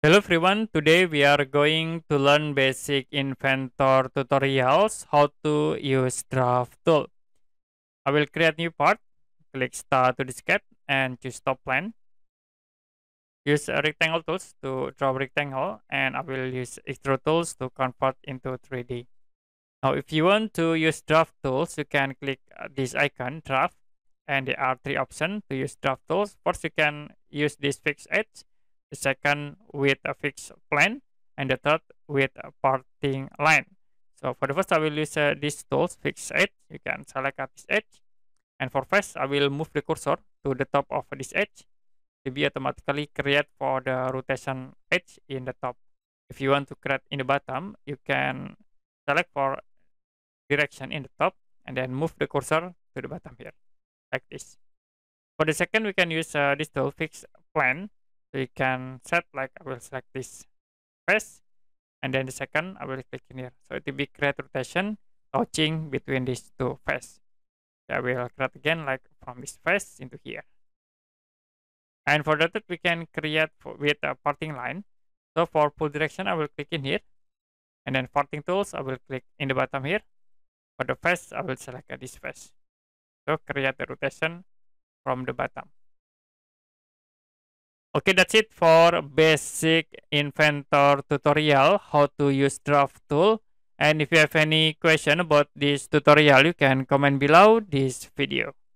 Hello everyone, today we are going to learn basic Inventor tutorials, how to use draft tool. I will create new part, click start to diskette and choose top plan. Use rectangle tools to draw rectangle and I will use extrude tools to convert into 3D. Now if you want to use draft tools, you can click this icon draft and there are three options to use draft tools. First you can use this fixed edge the second with a fixed plan, and the third with a parting line. So for the first, I will use uh, these tools, fixed edge. You can select at this edge. And for first, I will move the cursor to the top of this edge to be automatically create for the rotation edge in the top. If you want to create in the bottom, you can select for direction in the top and then move the cursor to the bottom here, like this. For the second, we can use uh, this tool, fixed plan we can set like I will select this face and then the second I will click in here so it will be create rotation touching between these two face I will create again like from this face into here and for that we can create with a parting line so for pull direction I will click in here and then parting tools I will click in the bottom here for the face I will select this face so create the rotation from the bottom Okay, that's it for basic inventor tutorial, how to use draft tool. And if you have any question about this tutorial, you can comment below this video.